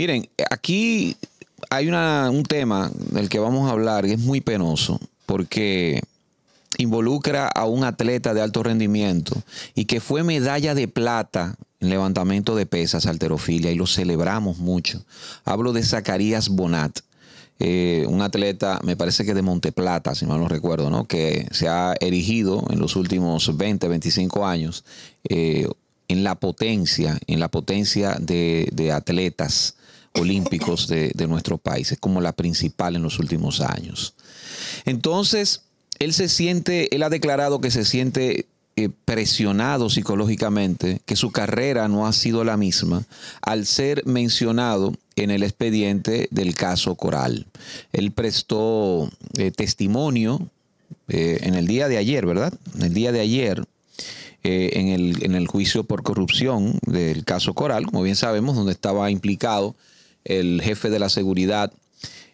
Miren, aquí hay un tema del que vamos a hablar que es muy penoso porque involucra a un atleta de alto rendimiento y que fue medalla de plata en levantamiento de pesas, alterofilia, y lo celebramos mucho. Hablo de Zacarías Bonat. Eh, un atleta, me parece que de Monteplata, si mal no recuerdo, ¿no? que se ha erigido en los últimos 20, 25 años eh, en la potencia, en la potencia de atletas olímpicos de, de nuestro país. Es como la principal en los últimos años. Entonces, él se siente, él ha declarado que se siente eh, presionado psicológicamente, que su carrera no ha sido la misma, al ser mencionado en el expediente del caso Coral. Él prestó eh, testimonio eh, en el día de ayer, ¿verdad? En el día de ayer. En el, en, el, juicio por corrupción del caso Coral, como bien sabemos, donde estaba implicado el jefe de la seguridad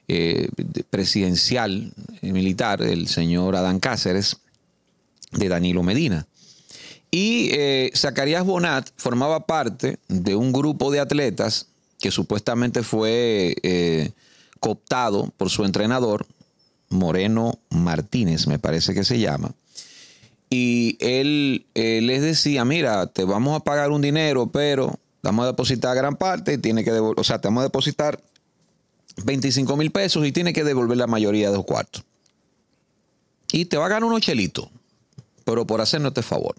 eh, presidencial eh, militar, el señor Adán Cáceres, de Danilo Medina. Y eh, Zacarías Bonat formaba parte de un grupo de atletas que supuestamente fue cooptado por su entrenador, Moreno Martínez, me parece que se llama. Y él les decía, mira, te vamos a pagar un dinero, pero te vamos a depositar gran parte y tiene que devolver, o sea, te vamos a depositar 25 mil pesos y tiene que devolver la mayoría de los cuartos. Y te va a ganar unos chelitos, pero por hacernos este favor.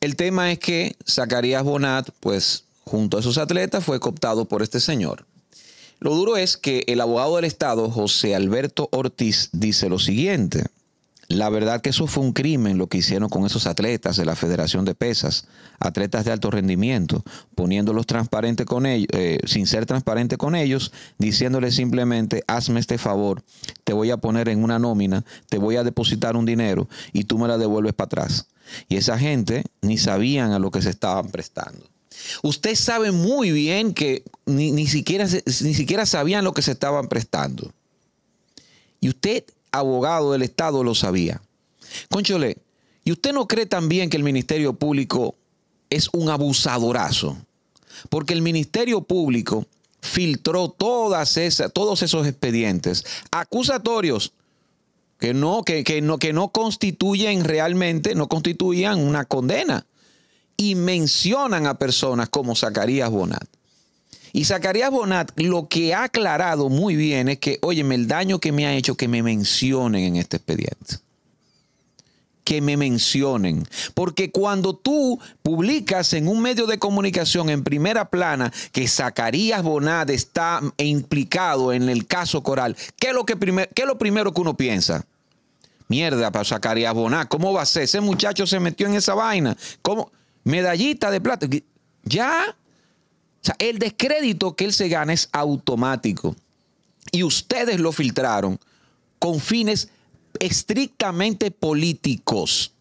El tema es que Zacarías Bonat, pues junto a sus atletas, fue cooptado por este señor. Lo duro es que el abogado del Estado, José Alberto Ortiz, dice lo siguiente. La verdad que eso fue un crimen lo que hicieron con esos atletas de la Federación de Pesas, atletas de alto rendimiento, poniéndolos transparentes con ellos, eh, sin ser transparente con ellos, diciéndoles simplemente, hazme este favor, te voy a poner en una nómina, te voy a depositar un dinero y tú me la devuelves para atrás. Y esa gente ni sabían a lo que se estaban prestando. Usted sabe muy bien que ni, siquiera, ni siquiera sabían lo que se estaban prestando. Y usted abogado del Estado lo sabía. Conchole, ¿y usted no cree también que el Ministerio Público es un abusadorazo? Porque el Ministerio Público filtró todas esas, todos esos expedientes acusatorios que no, que, no, que no constituyen realmente, no constituían una condena. Y mencionan a personas como Zacarías Bonat. Y Zacarías Bonat lo que ha aclarado muy bien es que, óyeme, el daño que me ha hecho que me mencionen en este expediente. Que me mencionen. Porque cuando tú publicas en un medio de comunicación en primera plana que Zacarías Bonat está implicado en el caso Coral, ¿qué es lo, que qué lo primero que uno piensa? Mierda, para Zacarías Bonat, ¿cómo va a ser? Ese muchacho se metió en esa vaina. ¿Cómo? Medallita de plata. ¿Ya? O sea, el descrédito que él se gana es automático. Y ustedes lo filtraron con fines estrictamente políticos.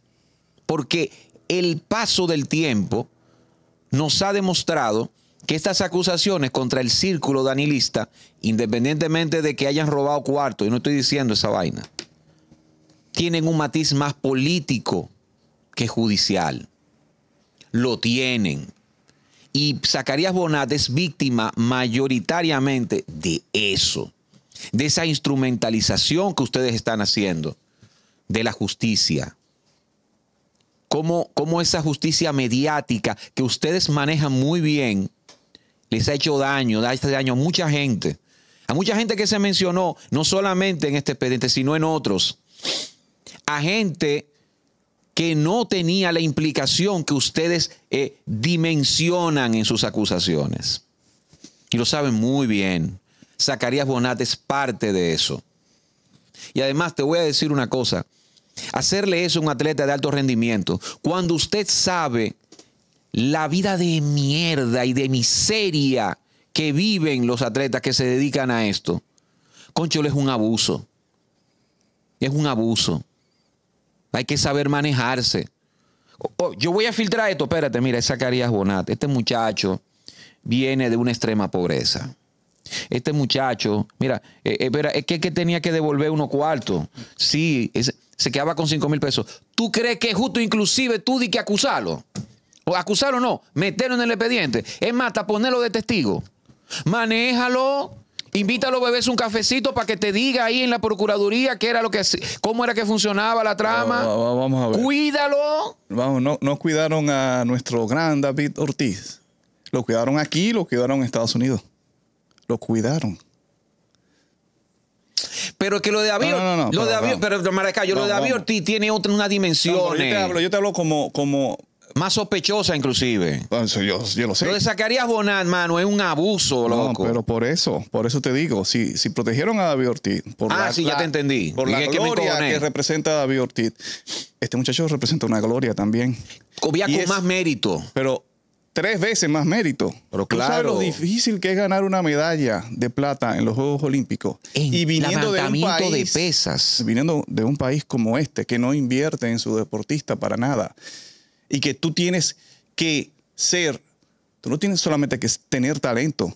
Porque el paso del tiempo nos ha demostrado que estas acusaciones contra el círculo danilista, independientemente de que hayan robado cuarto, y no estoy diciendo esa vaina, tienen un matiz más político que judicial. Lo tienen. Y Zacarías Bonat es víctima mayoritariamente de eso, de esa instrumentalización que ustedes están haciendo, de la justicia. Cómo, cómo esa justicia mediática que ustedes manejan muy bien les ha hecho daño, da este daño a mucha gente. A mucha gente que se mencionó, no solamente en este expediente, sino en otros. A gente que no tenía la implicación que ustedes eh, dimensionan en sus acusaciones. Y lo saben muy bien. Zacarías Bonat es parte de eso. Y además te voy a decir una cosa. Hacerle eso a un atleta de alto rendimiento, cuando usted sabe la vida de mierda y de miseria que viven los atletas que se dedican a esto, Concholo es un abuso. Es un abuso. Hay que saber manejarse. yo voy a filtrar esto, espérate, mira, esa Zacarías Bonat. Este muchacho viene de una extrema pobreza. Este muchacho, mira, eh, eh, es que, tenía que devolver unos cuartos. Sí, se quedaba con 5 mil pesos. ¿Tú crees que justo inclusive tú di que acusarlo? O acusarlo no, meterlo en el expediente. Es más, hasta ponerlo de testigo. Manéjalo. Invítalo a bebés un cafecito para que te diga ahí en la Procuraduría qué era lo que, cómo era que funcionaba la trama. Ah, vamos a ver. Cuídalo. Vamos, no, cuidaron a nuestro gran David Ortiz. Lo cuidaron aquí, lo cuidaron en Estados Unidos. Lo cuidaron. Pero es que lo de David, lo de David, pero lo de David Ortiz tiene otra, una dimensión. Eh. Yo, te hablo como, como más sospechosa, inclusive. Yo, yo lo sé. Lo de Zacarías Bonat, mano, es un abuso, loco. pero por eso, por eso te digo, si, si protegieron a David Ortiz. Por ah, sí, ya te entendí. Por la gloria que, representa a David Ortiz. Este muchacho representa una gloria también. Cobía con más mérito. Pero tres veces más mérito. Pero claro. lo difícil que es ganar una medalla de plata en los Juegos Olímpicos? y viniendo de de pesas. Viniendo de un país como este, que no invierte en su deportista para nada y que tú tienes que ser, tú no tienes solamente que tener talento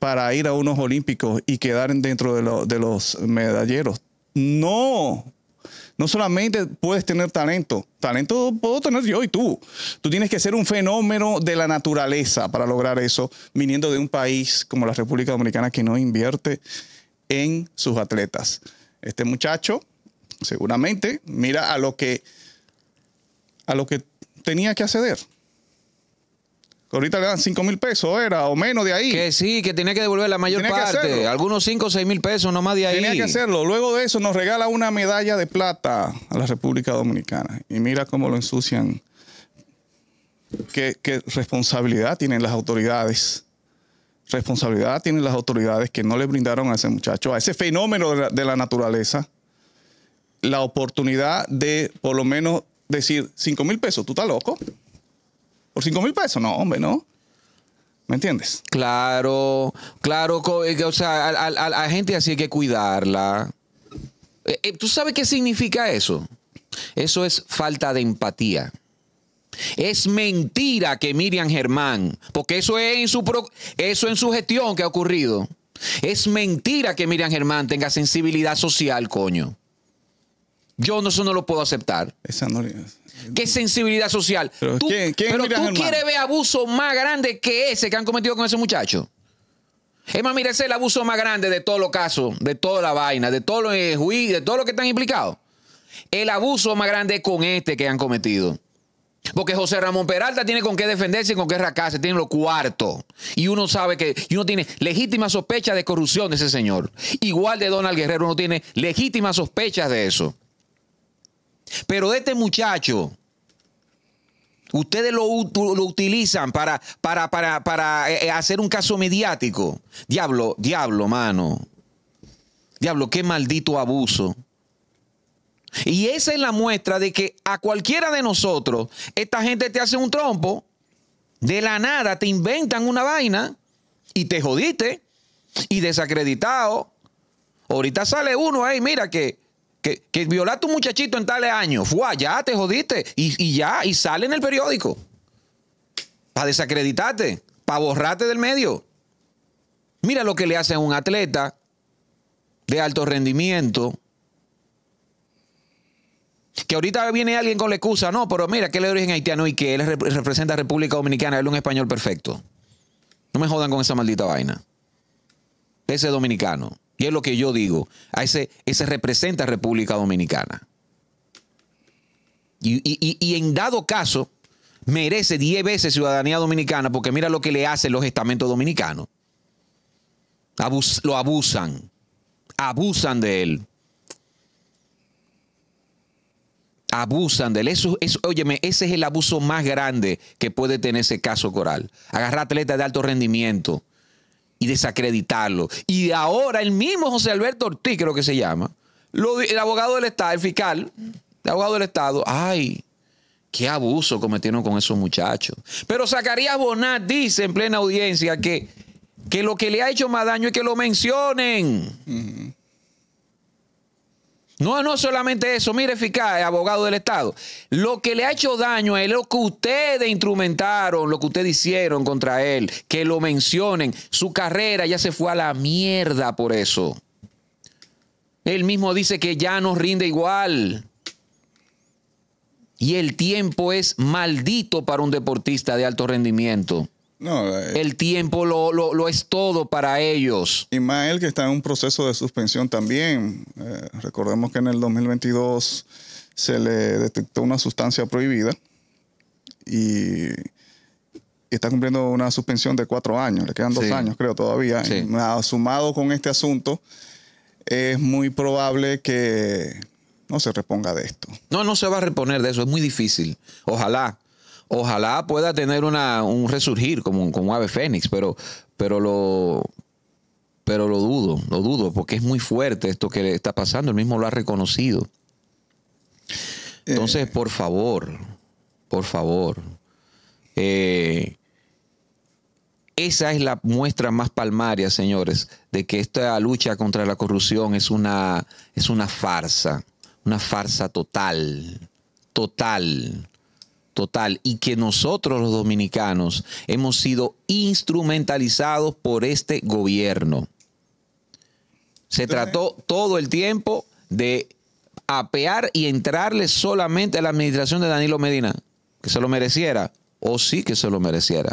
para ir a unos olímpicos y quedar dentro de, los medalleros. No, no solamente puedes tener talento, talento puedo tener yo y tú. Tú tienes que ser un fenómeno de la naturaleza para lograr eso, viniendo de un país como la República Dominicana que no invierte en sus atletas. Este muchacho, seguramente, mira a lo que, a lo que tenía que acceder. Ahorita le dan 5 mil pesos, era, o menos de ahí. Que sí, que tenía que devolver la mayor parte. Algunos 5 o 6 mil pesos, nomás de ahí. Tenía que hacerlo. Luego de eso nos regala una medalla de plata a la República Dominicana. Y mira cómo lo ensucian. ¿Qué, responsabilidad tienen las autoridades? Responsabilidad tienen las autoridades que no le brindaron a ese muchacho, a ese fenómeno de la naturaleza, la oportunidad de por lo menos decir 5 mil pesos, tú estás loco. Por 5 mil pesos, no, hombre, no. ¿Me entiendes? Claro, claro, eh, o sea, a, la gente así hay que cuidarla. Eh, eh, ¿Tú sabes qué significa eso? Eso es falta de empatía. Es mentira que Miriam Germán, porque eso es en su, eso en su gestión que ha ocurrido. Es mentira que Miriam Germán tenga sensibilidad social, coño. Yo no, eso lo puedo aceptar. Esa no, ¿Qué sensibilidad social? Pero, tú, quieres ver abuso más grande que ese que han cometido con ese muchacho. Es más, mira, ese es el abuso más grande de todos los casos, de toda la vaina, de todos los eh, juicios, de todos los que están implicados. El abuso más grande con este que han cometido. Porque José Ramón Peralta tiene con qué defenderse y con qué racarse tiene los cuartos Y uno sabe que, y uno tiene legítima sospecha de corrupción de ese señor. Igual de Donald Guerrero, uno tiene legítimas sospechas de eso. Pero este muchacho, ustedes lo, utilizan para, para, para, para eh, eh, hacer un caso mediático. Diablo, diablo, mano. Diablo, qué maldito abuso. Y esa es la muestra de que a cualquiera de nosotros, esta gente te hace un trompo, de la nada te inventan una vaina y te jodiste y desacreditado. Ahorita sale uno ahí, mira que que, que violaste a un muchachito en tales años, fue ya te jodiste y, ya, y sale en el periódico. Para desacreditarte, para borrarte del medio. Mira lo que le hace a un atleta de alto rendimiento. Que ahorita viene alguien con la excusa, no, pero mira, que él es de origen haitiano y que él representa a República Dominicana, él es un español perfecto. No me jodan con esa maldita vaina. Ese dominicano y es lo que yo digo, a ese, ese representa a República Dominicana. Y, en dado caso, merece 10 veces ciudadanía dominicana porque mira lo que le hacen los estamentos dominicanos. lo abusan, abusan de él. Abusan de él. Eso, óyeme, ese es el abuso más grande que puede tener ese caso coral. Agarrar atletas de alto rendimiento y desacreditarlo. Y ahora el mismo José Alberto Ortiz, creo que se llama, el abogado del Estado, el fiscal, el abogado del Estado, ay, qué abuso cometieron con esos muchachos. Pero Zacarías Bonat dice en plena audiencia que, que lo que le ha hecho más daño es que lo mencionen. No, no solamente eso, mire Fica, abogado del Estado. Lo que le ha hecho daño es lo que ustedes instrumentaron, lo que ustedes hicieron contra él, que lo mencionen. Su carrera ya se fue a la mierda por eso. Él mismo dice que ya nos rinde igual. Y el tiempo es maldito para un deportista de alto rendimiento. No, eh, el tiempo lo, es todo para ellos. Y más que está en un proceso de suspensión también. Eh, recordemos que en el 2022 se le detectó una sustancia prohibida y está cumpliendo una suspensión de cuatro años. Le quedan dos años, creo, todavía. sumado con este asunto, es muy probable que no se reponga de esto. No, no se va a reponer de eso. Es muy difícil. Ojalá Ojalá pueda tener un resurgir como, como ave fénix, pero, pero lo, pero lo dudo, lo dudo, porque es muy fuerte esto que le está pasando, él mismo lo ha reconocido. Entonces, eh. por favor, por favor, eh, esa es la muestra más palmaria, señores, de que esta lucha contra la corrupción es una, es una farsa, una farsa total, total total y que nosotros los dominicanos hemos sido instrumentalizados por este gobierno. Se trató todo el tiempo de apear y entrarle solamente a la administración de Danilo Medina, que se lo mereciera, o sí que se lo mereciera,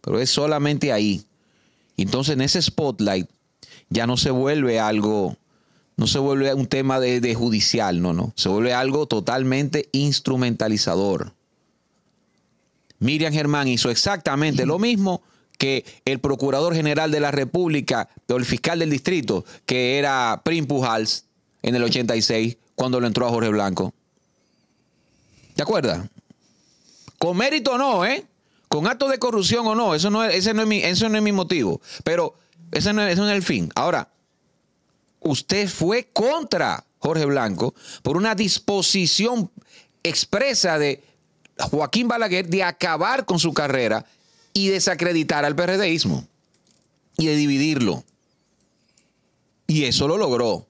pero es solamente ahí. Entonces en ese spotlight ya no se vuelve algo, no se vuelve un tema de, de judicial, no, no, se vuelve algo totalmente instrumentalizador. Miriam Germán hizo exactamente lo mismo que el Procurador General de la República, o el fiscal del distrito, que era Prim Pujals en el 86, cuando lo entró a Jorge Blanco. ¿De acuerdas? Con mérito o no, ¿eh? Con actos de corrupción o no, eso no es, ese no es mi, eso no es mi motivo. Pero ese no, ese no es el fin. Ahora, usted fue contra Jorge Blanco por una disposición expresa de Joaquín Balaguer de acabar con su carrera y desacreditar al PRDismo y de dividirlo. Y eso lo logró.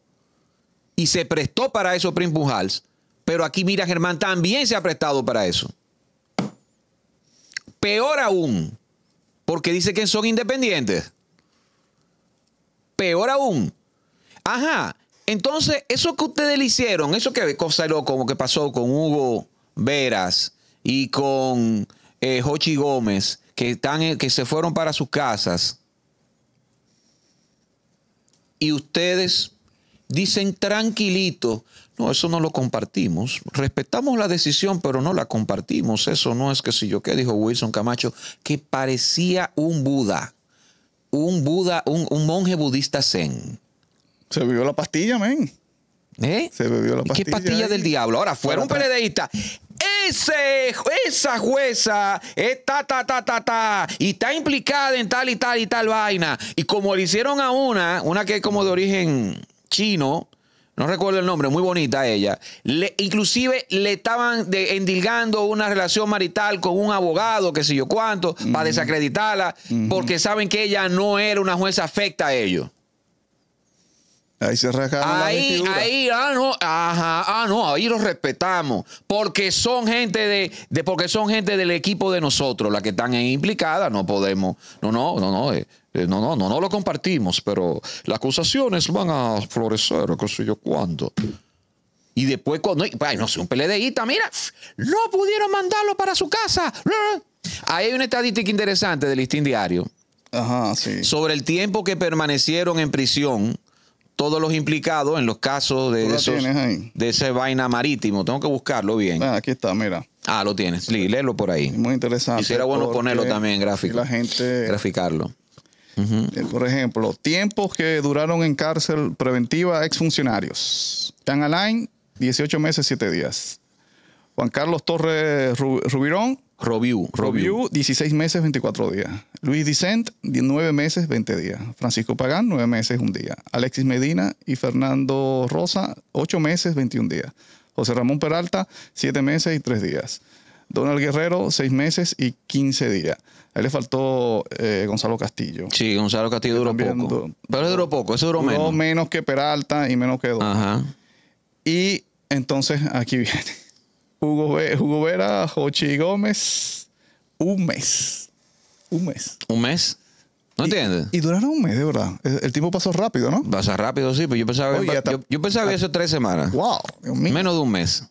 Y se prestó para eso Prince Pujals. Pero aquí, mira, Germán también se ha prestado para eso. Peor aún, porque dice que son independientes. Peor aún. Ajá. Entonces, eso que ustedes le hicieron, eso que cosa loco, como que pasó con Hugo Veras, y con eh, Jochi Gómez, que, eh, que se fueron para sus casas, y ustedes dicen tranquilito, no, eso no lo compartimos. Respetamos la decisión, pero no la compartimos. Eso no es que si yo qué, dijo Wilson Camacho, que parecía un Buda, un Buda, un, monje budista zen. Se bebió la pastilla, men. ¿Eh? Se bebió la pastilla. ¿Qué pastilla del diablo? Ahora, fueron peredeísta. Ese, esa jueza está ta, ta, ta, ta, y está implicada en tal y tal y tal vaina. Y como le hicieron a una, una que es como de origen chino, no recuerdo el nombre, muy bonita ella. Le, inclusive le estaban endilgando una relación marital con un abogado, que sé yo cuánto, para desacreditarla, porque saben que ella no era una jueza afecta a ellos. Ahí se ahí, Ahí, ah, no, ajá, ah, no, ahí los respetamos. Porque son gente de, porque son gente del equipo de nosotros, la que están implicadas, no podemos. No, no, no, eh, eh, no. no, no, no, lo compartimos, pero las acusaciones van a florecer, qué sé yo cuándo. Y después cuando, ay, no sé, un peledeíta, mira, no pudieron mandarlo para su casa. Ahí hay una estadística interesante del listín diario. Ajá, sí. Sobre el tiempo que permanecieron en prisión todos los implicados en los casos de, de ese vaina marítimo. Tengo que buscarlo bien. Ah, aquí está, mira. Ah, lo tienes. Sí, léelo por ahí. Muy interesante. Y sería bueno ponerlo también en gráfico. La gente... Graficarlo. Eh, por ejemplo, tiempos que duraron en cárcel preventiva exfuncionarios. Tan Alain, 18 meses, 7 días. Juan Carlos Torres Rubirón, Robiu. Robiu, 16 meses, 24 días. Luis Dicent, 9 meses, 20 días. Francisco Pagán, 9 meses, 1 día. Alexis Medina y Fernando Rosa, 8 meses, 21 días. José Ramón Peralta, 7 meses y 3 días. Donald Guerrero, 6 meses y 15 días. Ahí le faltó eh, Gonzalo Castillo. Sí, Gonzalo Castillo duró poco. Pero duró poco, eso duró, duró menos. menos que Peralta y menos que Donald. Ajá. Y entonces aquí viene. Hugo, Vera, Jochi Gómez, un mes. Un mes. ¿Un mes? ¿No entiendes? Y, duraron un mes, de verdad. El, tiempo pasó rápido, ¿no? Pasa rápido, sí, pero pues yo pensaba, que, yo, pensaba eso tres semanas. ¡Wow! Menos de un mes.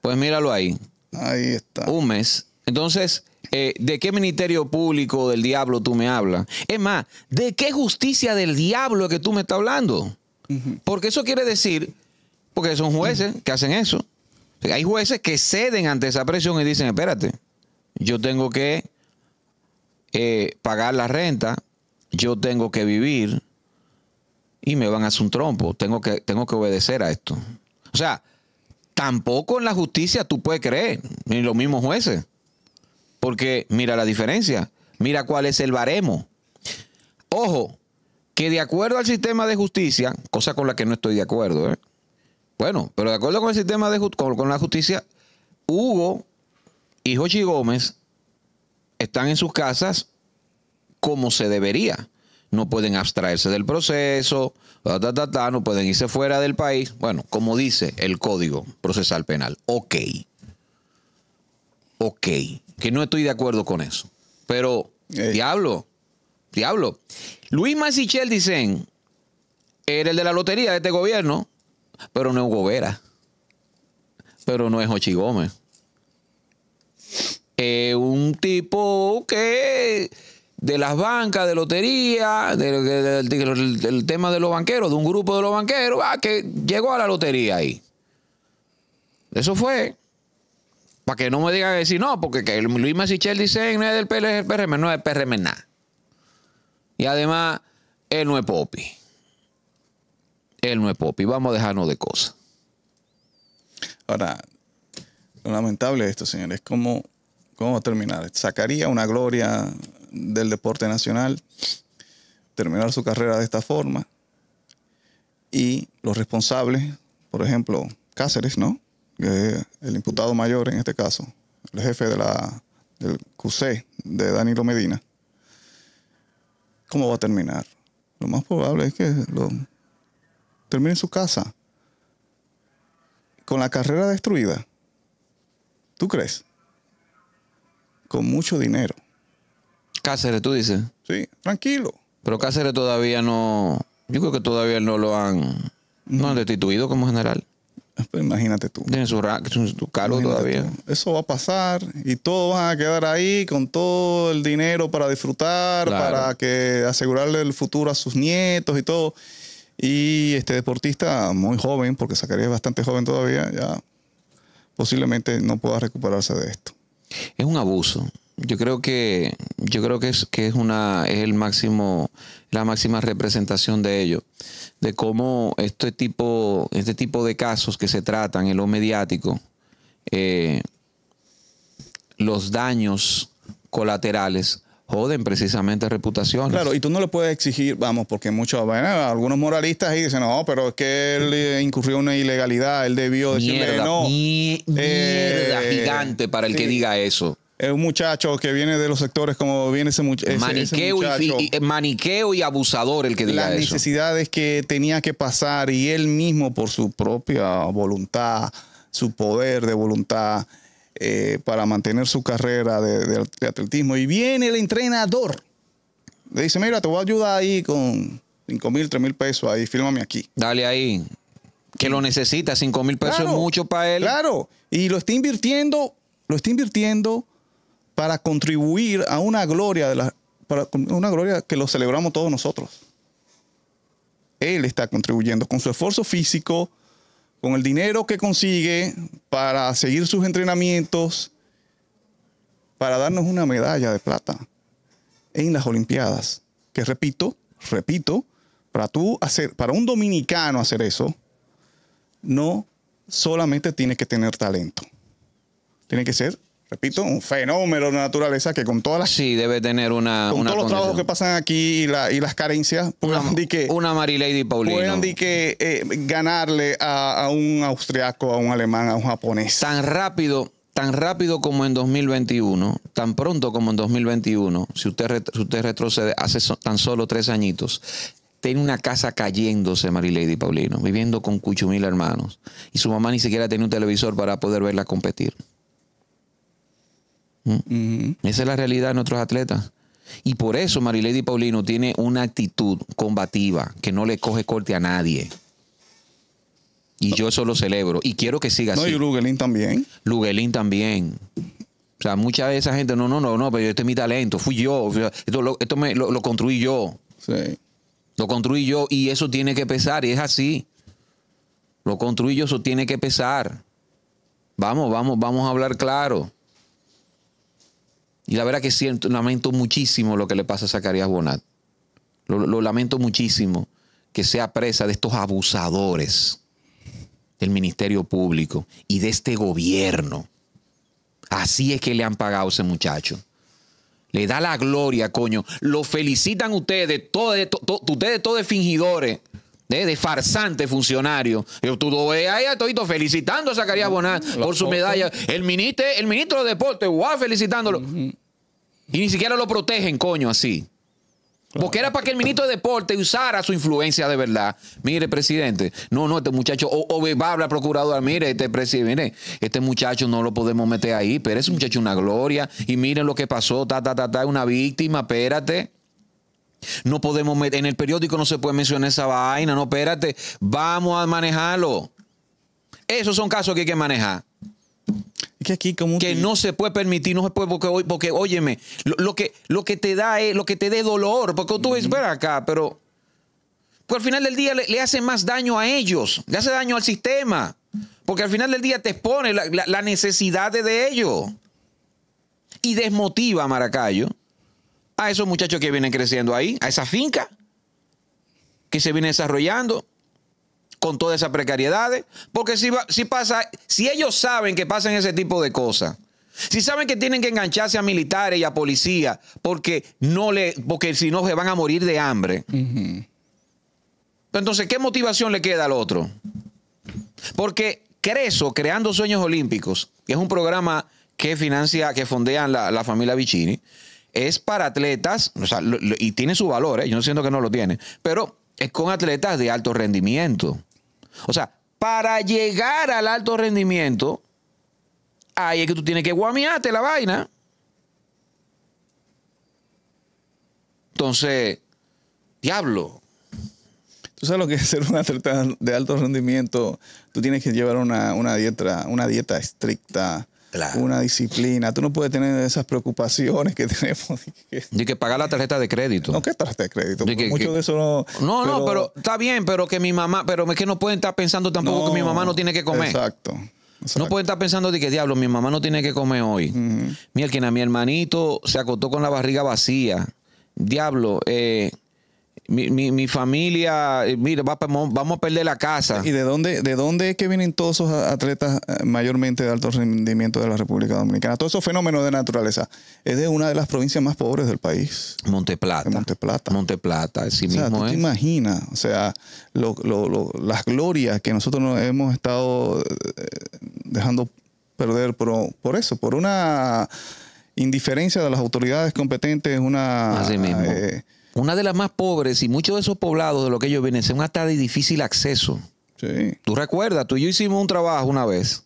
Pues míralo ahí. Ahí está. Un mes. Entonces, eh, ¿de qué ministerio público del diablo tú me hablas? Es más, ¿de qué justicia del diablo es que tú me estás hablando? Porque eso quiere decir, porque son jueces que hacen eso. Hay jueces que ceden ante esa presión y dicen, espérate, yo tengo que eh, pagar la renta, yo tengo que vivir y me van a hacer un trompo, tengo que, tengo que obedecer a esto. O sea, tampoco en la justicia tú puedes creer, ni los mismos jueces, porque mira la diferencia, mira cuál es el baremo. Ojo, que de acuerdo al sistema de justicia, cosa con la que no estoy de acuerdo, ¿eh? Bueno, pero de acuerdo con el sistema de con, la justicia, Hugo y Jochi Gómez están en sus casas como se debería. No pueden abstraerse del proceso, no pueden irse fuera del país. Bueno, como dice el Código Procesal Penal. Ok. Ok. Que no estoy de acuerdo con eso. Pero, eh. diablo, diablo. Luis Masichel dicen, era el de la lotería de este gobierno. Pero no es Hugo Vera. Pero no es Ochi Gómez. es un tipo que de las bancas, de lotería, del, tema de los banqueros, de un grupo de los banqueros, que llegó a la lotería ahí. Eso fue. Para que no me digan que sí, no, porque que Luis masichel dice no es del PRM, no es PRM nada. Y además, él no es Popi él no es y Vamos a dejarnos de cosas. Ahora, lo lamentable esto, señores, ¿cómo, a terminar? ¿Sacaría una gloria del deporte nacional? Terminar su carrera de esta forma. Y los responsables, por ejemplo, Cáceres, ¿no? el imputado mayor en este caso, el jefe de la, del QC de Danilo Medina. ¿Cómo va a terminar? Lo más probable es que lo, termina su casa, con la carrera destruida. ¿Tú crees? Con mucho dinero. Cáceres, tú dices. Sí, tranquilo. Pero Cáceres todavía no. Yo creo que todavía no lo han. No han destituido como general. Pues imagínate tú. Tiene su, cargo todavía. Eso va a pasar y todos van a quedar ahí con todo el dinero para disfrutar, para que asegurarle el futuro a sus nietos y todo. Y este deportista muy joven, porque Zacarías es bastante joven todavía, ya posiblemente no pueda recuperarse de esto. Es un abuso. Yo creo que, yo creo que es, que es una, el máximo, la máxima representación de ello, de cómo este tipo, este tipo de casos que se tratan en lo mediático, eh, los daños colaterales joden precisamente reputaciones. Claro, y tú no le puedes exigir, vamos, porque muchos, algunos moralistas ahí dicen, no, pero es que él eh, incurrió una ilegalidad, él debió mierda, no. mierda eh, gigante para el que diga eso. Es un muchacho que viene de los sectores como viene ese, maniqueo muchacho. Y, eh, maniqueo y abusador el que diga eso. Las necesidades que tenía que pasar y él mismo por su propia voluntad, su poder de voluntad, eh, para mantener su carrera de, atletismo. Y viene el entrenador. Le dice, mira, te voy a ayudar ahí con 5 mil, 3 mil pesos ahí, fírmame aquí. Dale ahí. Que lo necesita, 5 mil pesos es mucho para él. Claro, y lo está invirtiendo, lo está invirtiendo para contribuir a una gloria de la, una gloria que lo celebramos todos nosotros. Él está contribuyendo con su esfuerzo físico, con el dinero que consigue para seguir sus entrenamientos, para darnos una medalla de plata en las Olimpiadas. Que repito, repito, para tú hacer, para un dominicano hacer eso, no solamente tiene que tener talento, tiene que ser repito, un fenómeno de naturaleza que con todas las... Sí, debe tener una... Con todos los trabajos que pasan aquí y, las carencias, que... Una Marilady Paulino. Puedan de que eh, ganarle a, un austriaco, a un alemán, a un japonés. Tan rápido, tan rápido como en 2021, tan pronto como en 2021, si usted, usted retrocede hace tan solo tres añitos, tiene una casa cayéndose Marilady Paulino, viviendo con Cuchumil hermanos. Y su mamá ni siquiera tiene un televisor para poder verla competir. Esa es la realidad de nuestros atletas. Y por eso Marilady Paulino tiene una actitud combativa que no le coge corte a nadie. Y yo eso lo celebro. Y quiero que siga así. No, y Luguelín también. Luguelín también. O sea, mucha de esa gente, no, no, no, no, pero este es mi talento, fui yo. Esto, lo, lo construí yo. Sí. Lo construí yo y eso tiene que pesar. Y es así. Lo construí yo, eso tiene que pesar. Vamos, vamos, vamos a hablar claro. Y la verdad que siento, lamento muchísimo lo que le pasa a Zacarías Bonat. Lo, lamento muchísimo que sea presa de estos abusadores del Ministerio Público y de este gobierno. Así es que le han pagado a ese muchacho. Le da la gloria, coño. Lo felicitan ustedes, ustedes todos fingidores de farsante funcionario. Yo tú ahí felicitando a Zacarías Bonal por su medalla. El ministro, el ministro de deporte guau, felicitándolo. Y ni siquiera lo protegen, coño, así. Porque era para que el ministro de Deporte usara su influencia de verdad. Mire, presidente, no, no, este muchacho, o, va a hablar procurador, mire, este presidente, este muchacho no lo podemos meter ahí, pero ese muchacho es una gloria, y miren lo que pasó, ta, ta, ta, ta, una víctima, espérate. No podemos, en el periódico no se puede mencionar esa vaina, no, espérate, vamos a manejarlo. Esos son casos que hay que manejar. Que, aquí como que, no se puede permitir, no se puede, porque, porque óyeme, lo, que, lo que te da es, lo que te dé dolor, porque tú ves, ver acá, pero pues, al final del día le, hace más daño a ellos, le hace daño al sistema, porque al final del día te expone la, necesidad necesidades de ellos y desmotiva a Maracayo a esos muchachos que vienen creciendo ahí, a esa finca que se viene desarrollando con todas esas precariedades. Porque si, si, pasa, si ellos saben que pasan ese tipo de cosas, si saben que tienen que engancharse a militares y a policía porque no le, porque si no se van a morir de hambre. Entonces, ¿qué motivación le queda al otro? Porque Creso, Creando Sueños Olímpicos, que es un programa que financia, que fondean la, la familia Vicini, es para atletas, y tiene su valor, ¿eh? yo no siento que no lo tiene, pero es con atletas de alto rendimiento. O sea, para llegar al alto rendimiento, ahí es que tú tienes que guamiarte la vaina. Entonces, diablo. Tú sabes lo que es ser un atleta de alto rendimiento. Tú tienes que llevar una, dieta, una dieta estricta, una disciplina. Tú no puedes tener esas preocupaciones que tenemos. Y que pagar la tarjeta de crédito. No, ¿qué tarjeta de crédito? Mucho de eso no. No, no, pero está bien, pero que mi mamá, pero es que no pueden estar pensando tampoco que mi mamá no tiene que comer. Exacto. No pueden estar pensando de que diablo, mi mamá no tiene que comer hoy. Uh a mi hermanito se acostó con la barriga vacía. Diablo, eh, mi, mi, familia, eh, mira, vamos a perder la casa. ¿Y de dónde, de dónde es que vienen todos esos atletas eh, mayormente de alto rendimiento de la República Dominicana? Todos esos fenómenos de naturaleza. Es de una de las provincias más pobres del país. Monteplata. Plata Monteplata. Monteplata, sí Plata sea, mismo ¿tú te imaginas, o sea, las glorias que nosotros nos hemos estado eh, dejando perder por, por eso, por una indiferencia de las autoridades competentes, una... Así mismo una de las más pobres y muchos de esos poblados de lo que ellos vienen son hasta de difícil acceso. Sí. Tú recuerdas, tú y yo hicimos un trabajo una vez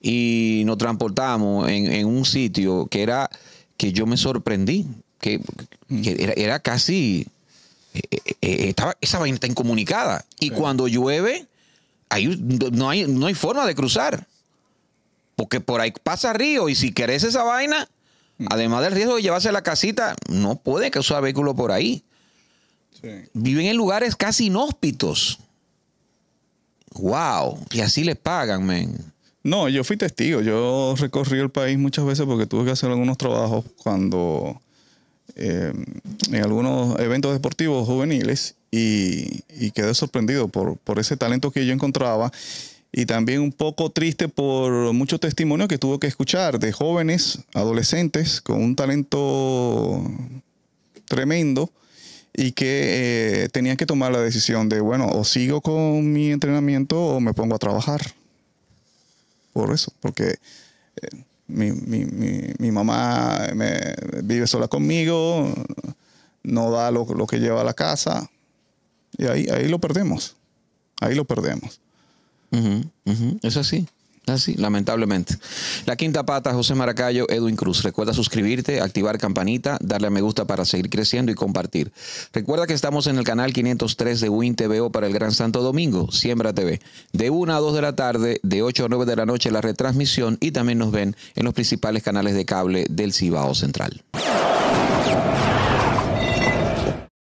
y nos transportamos en, un sitio que era que yo me sorprendí, que, mm. era, casi, eh, eh, eh, estaba, esa vaina está incomunicada. Y cuando llueve, no, hay, no hay forma de cruzar. Porque por ahí pasa río y si querés esa vaina, Mm. Además del riesgo de llevarse la casita, no puede que usar vehículo por ahí. Viven en lugares casi inhóspitos. ¡Wow! Y así les pagan, men. No, yo fui testigo. Yo recorrí el país muchas veces porque tuve que hacer algunos trabajos cuando. Eh, en algunos eventos deportivos juveniles y, y quedé sorprendido por, por ese talento que yo encontraba y también un poco triste por muchos testimonios que tuvo que escuchar de jóvenes, adolescentes con un talento tremendo y que eh, tenían que tomar la decisión de, bueno, o sigo con mi entrenamiento o me pongo a trabajar. Por eso, porque eh, mi, mamá vive sola conmigo, no da lo, que lleva a la casa, y ahí, ahí lo perdemos, ahí lo perdemos. Es así. Así, lamentablemente. La quinta pata, José Maracayo, Edwin Cruz. Recuerda suscribirte, activar campanita, darle a me gusta para seguir creciendo y compartir. Recuerda que estamos en el canal 503 de Win TVO para el Gran Santo Domingo, Siembra TV. De 1 a 2 de la tarde, de 8 a 9 de la noche la retransmisión y también nos ven en los principales canales de cable del Cibao Central.